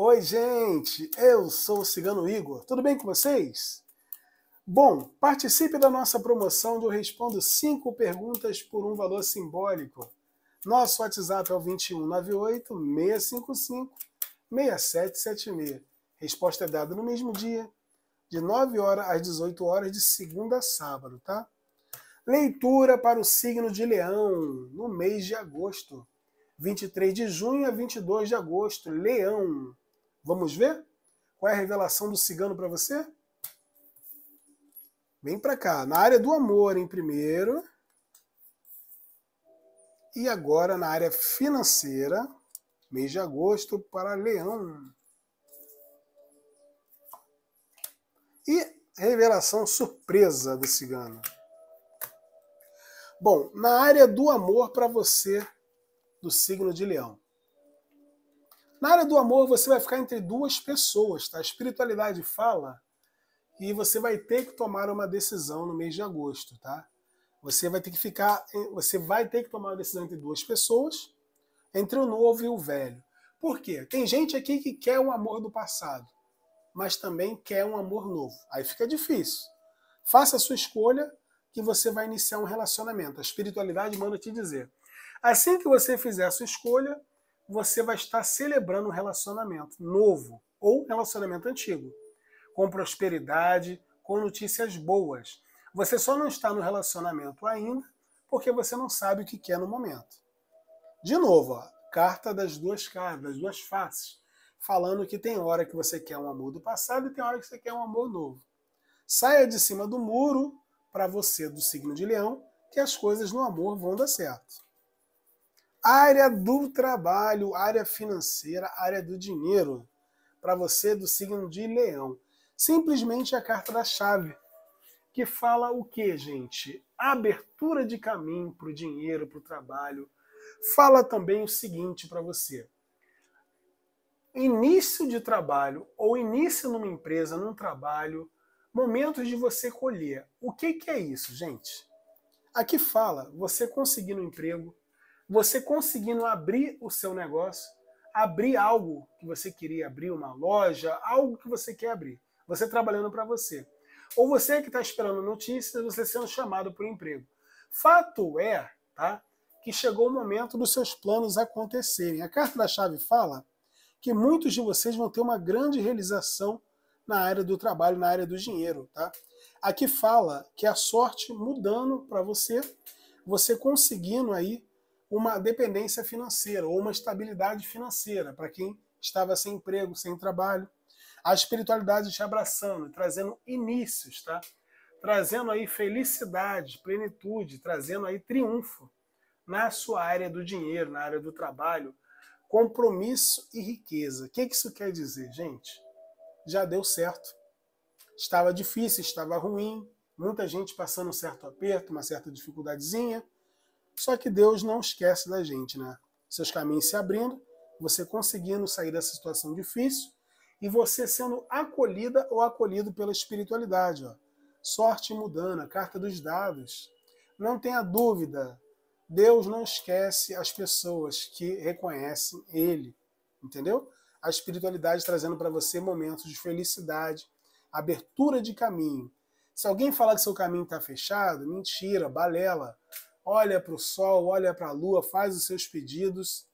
Oi, gente! Eu sou o Cigano Igor. Tudo bem com vocês? Bom, participe da nossa promoção do Respondo 5 Perguntas por um Valor Simbólico. Nosso WhatsApp é o 2198 655 6776. Resposta é dada no mesmo dia, de 9 horas às 18 horas, de segunda a sábado, tá? Leitura para o signo de Leão, no mês de agosto. 23 de junho a 22 de agosto, Leão. Vamos ver? Qual é a revelação do cigano para você? Vem para cá, na área do amor em primeiro. E agora na área financeira, mês de agosto para Leão. E revelação surpresa do cigano. Bom, na área do amor para você, do signo de Leão. Na área do amor, você vai ficar entre duas pessoas, tá? A espiritualidade fala e você vai ter que tomar uma decisão no mês de agosto, tá? Você vai ter que ficar, você vai ter que tomar uma decisão entre duas pessoas, entre o novo e o velho. Por quê? Tem gente aqui que quer um amor do passado, mas também quer um amor novo. Aí fica difícil. Faça a sua escolha que você vai iniciar um relacionamento. A espiritualidade manda te dizer. Assim que você fizer a sua escolha, você vai estar celebrando um relacionamento novo ou um relacionamento antigo, com prosperidade, com notícias boas. Você só não está no relacionamento ainda porque você não sabe o que quer no momento. De novo, ó, carta das duas caras, das duas faces, falando que tem hora que você quer um amor do passado e tem hora que você quer um amor novo. Saia de cima do muro para você do signo de Leão, que as coisas no amor vão dar certo área do trabalho, área financeira, área do dinheiro. Para você do signo de Leão. Simplesmente a carta da chave, que fala o que, gente? Abertura de caminho para o dinheiro, para o trabalho. Fala também o seguinte para você: início de trabalho ou início numa empresa, num trabalho, momentos de você colher. O que, que é isso, gente? Aqui fala você conseguir um emprego, você conseguindo abrir o seu negócio, abrir algo que você queria abrir, uma loja, algo que você quer abrir, você trabalhando para você. Ou você que está esperando notícias, você sendo chamado por emprego. Fato é, tá? Que chegou o momento dos seus planos acontecerem. A carta da chave fala que muitos de vocês vão ter uma grande realização na área do trabalho, na área do dinheiro, tá? Aqui fala que a sorte mudando para você, você conseguindo aí uma dependência financeira ou uma estabilidade financeira para quem estava sem emprego, sem trabalho. A espiritualidade te abraçando, trazendo inícios, tá? Trazendo aí felicidade, plenitude, trazendo aí triunfo na sua área do dinheiro, na área do trabalho, compromisso e riqueza. O que, que isso quer dizer, gente? Já deu certo. Estava difícil, estava ruim, muita gente passando um certo aperto, uma certa dificuldadezinha, só que Deus não esquece da gente, né? Seus caminhos se abrindo, você conseguindo sair dessa situação difícil e você sendo acolhida ou acolhido pela espiritualidade. Ó. Sorte mudana, carta dos dados. Não tenha dúvida, Deus não esquece as pessoas que reconhecem Ele, entendeu? A espiritualidade trazendo para você momentos de felicidade, abertura de caminho. Se alguém falar que seu caminho está fechado, mentira, balela olha para o sol, olha para a lua, faz os seus pedidos.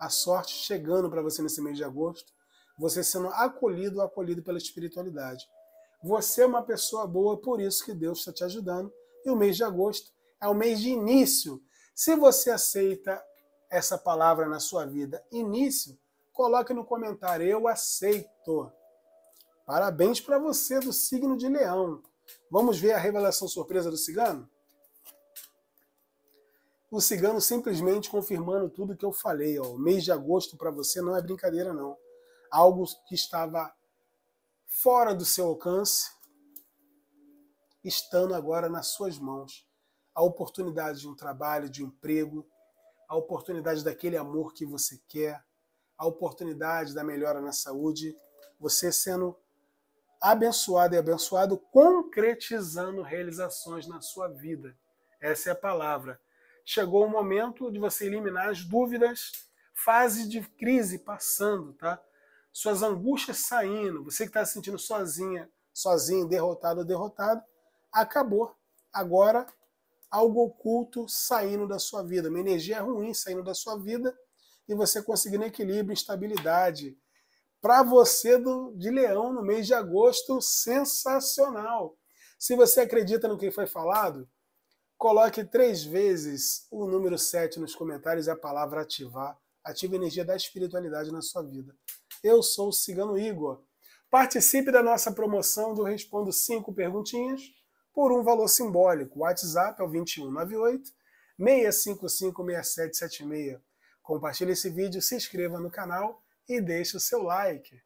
A sorte chegando para você nesse mês de agosto, você sendo acolhido ou acolhido pela espiritualidade. Você é uma pessoa boa, por isso que Deus está te ajudando. E o mês de agosto é o mês de início. Se você aceita essa palavra na sua vida, início, coloque no comentário: Eu aceito. Parabéns para você do signo de Leão. Vamos ver a revelação surpresa do cigano? o cigano simplesmente confirmando tudo que eu falei. Ó. O mês de agosto para você não é brincadeira, não. Algo que estava fora do seu alcance, estando agora nas suas mãos. A oportunidade de um trabalho, de um emprego, a oportunidade daquele amor que você quer, a oportunidade da melhora na saúde, você sendo abençoado e abençoado, concretizando realizações na sua vida. Essa é a palavra chegou o momento de você eliminar as dúvidas, fase de crise passando, tá? Suas angústias saindo, você que está se sentindo sozinha, sozinho, derrotado ou derrotado, acabou. Agora, algo oculto saindo da sua vida, uma energia ruim saindo da sua vida e você conseguindo equilíbrio, estabilidade. Para você do, de leão no mês de agosto, sensacional. Se você acredita no que foi falado, Coloque três vezes o número 7 nos comentários e a palavra ativar. Ative a energia da espiritualidade na sua vida. Eu sou o Cigano Igor. Participe da nossa promoção do Respondo 5 Perguntinhas por um valor simbólico. WhatsApp é o 2198 655 6776. Compartilhe esse vídeo, se inscreva no canal e deixe o seu like.